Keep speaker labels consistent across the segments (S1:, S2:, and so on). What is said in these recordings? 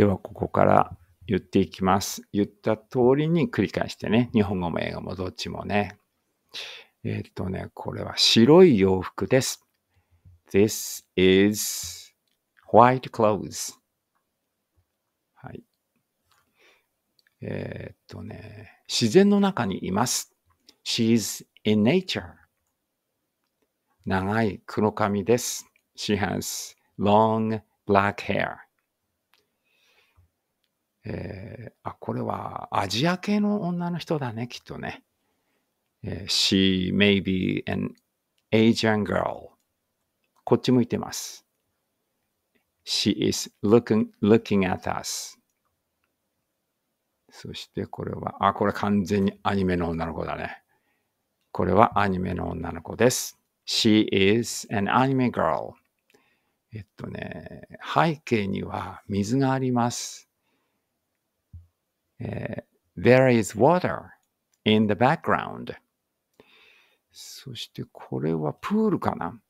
S1: では、ここから言っていきます。言った通りに繰り返してね。日本語も英語もどっちもね。えっ、ー、とね、これは白い洋服です。This is white clothes. はい。えっ、ー、とね、自然の中にいます。She's in nature. 長い黒髪です。She has long black hair. えー、あ、これはアジア系の女の人だね、きっとね。えー、She may be an Asian girl. こっち向いてます。She is looking, looking at us. そしてこれは、あ、これ完全にアニメの女の子だね。これはアニメの女の子です。She is an anime girl. えっとね、背景には水があります。え There is water in the background. そしてこれはプールかな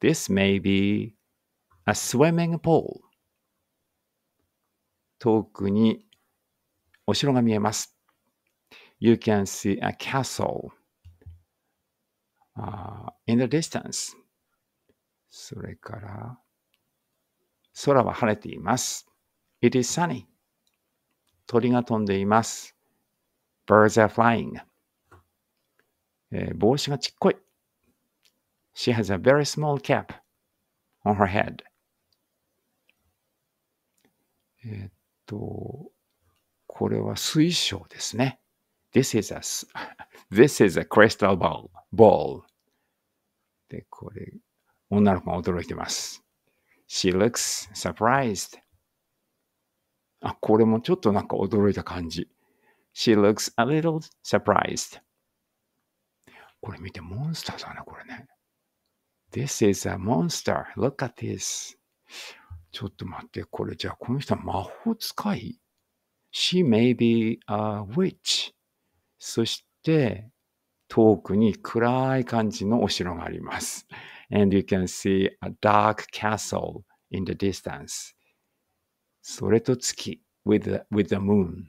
S1: ?This may be a swimming pool. 遠くにお城が見えます。You can see a castle、uh, in the distance. それから空は晴れています。It is sunny. 鳥が飛んでいます。birds are flying、えー、帽子がちっこい。She has a very small cap on her head. えっと、これは水晶ですね。This is a, this is a crystal ball. ball. で、これ、女の子が驚いてます。She looks surprised. あ、これもちょっとなんか驚いた感じ。She looks a little surprised. これ見て、モンスターだね、これね。This is a monster. Look at this. ちょっと待って、これじゃあこの人は魔法使い ?She may be a witch. そして、遠くに暗い感じのお城があります。And you can see a dark castle in the distance. それと月 with the, with the moon